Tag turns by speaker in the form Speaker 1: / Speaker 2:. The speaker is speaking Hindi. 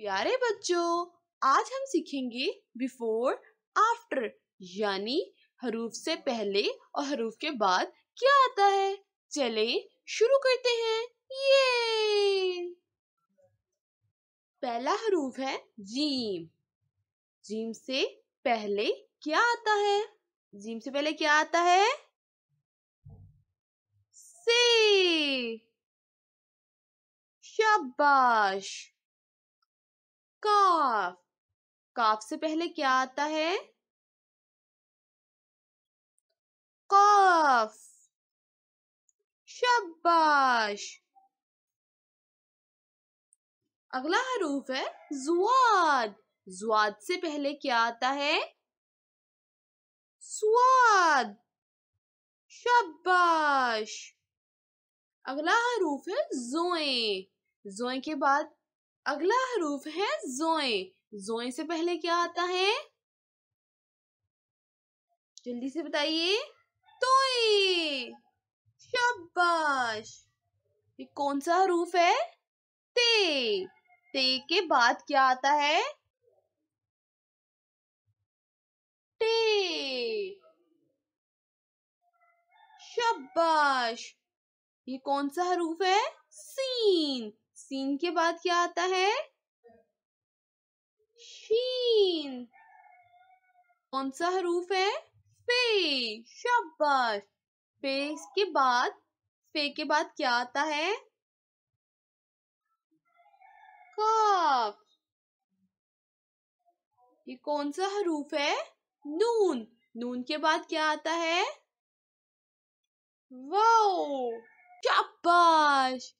Speaker 1: प्यारे बच्चों आज हम सीखेंगे बिफोर आफ्टर यानी हरूफ से पहले और हरूफ के बाद क्या आता है चले शुरू करते हैं ये पहला हरूफ है जीम जीम से पहले क्या आता है जीम से पहले क्या आता है से शाबाश काफ काफ से पहले क्या आता है कफ शब्बाश अगला हरूफ है जुआद जुआद से पहले क्या आता है स्वाद शब्बाश अगला हरूफ है जोए जोए के बाद अगला हरूफ है जोए जोए से पहले क्या आता है जल्दी से बताइए तोए शाबाश ये कौन सा हरूफ है ते ते के बाद क्या आता है टे शाबाश ये कौन सा हरूफ है सीन सीन के बाद क्या आता है शीन कौन सा हरूफ है फे शाबाश फे के बाद फे के बाद क्या आता है काफ ये कौन सा हरूफ है नून नून के बाद क्या आता है वो शाबाश